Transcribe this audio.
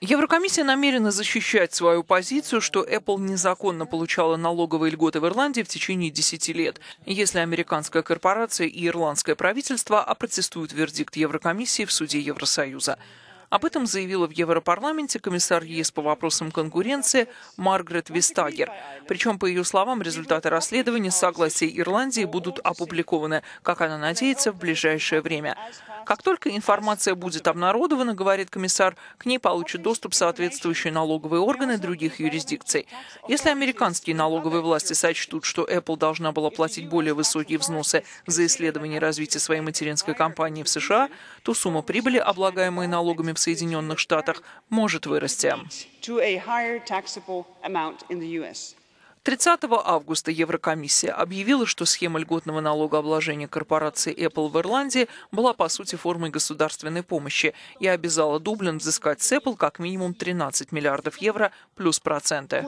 Еврокомиссия намерена защищать свою позицию, что Apple незаконно получала налоговые льготы в Ирландии в течение 10 лет, если американская корпорация и ирландское правительство опротестуют вердикт Еврокомиссии в суде Евросоюза. Об этом заявила в Европарламенте комиссар ЕС по вопросам конкуренции Маргарет Вистагер. Причем, по ее словам, результаты расследования с согласия Ирландии будут опубликованы, как она надеется, в ближайшее время. Как только информация будет обнародована, говорит комиссар, к ней получат доступ соответствующие налоговые органы других юрисдикций. Если американские налоговые власти сочтут, что Apple должна была платить более высокие взносы за исследование развития своей материнской компании в США, то сумма прибыли, облагаемая налогами в Соединенных Штатах, может вырасти. to a higher taxable amount in the U.S. 30 августа Еврокомиссия объявила, что схема льготного налогообложения корпорации Apple в Ирландии была по сути формой государственной помощи и обязала Дублин взыскать с Apple как минимум 13 миллиардов евро плюс проценты.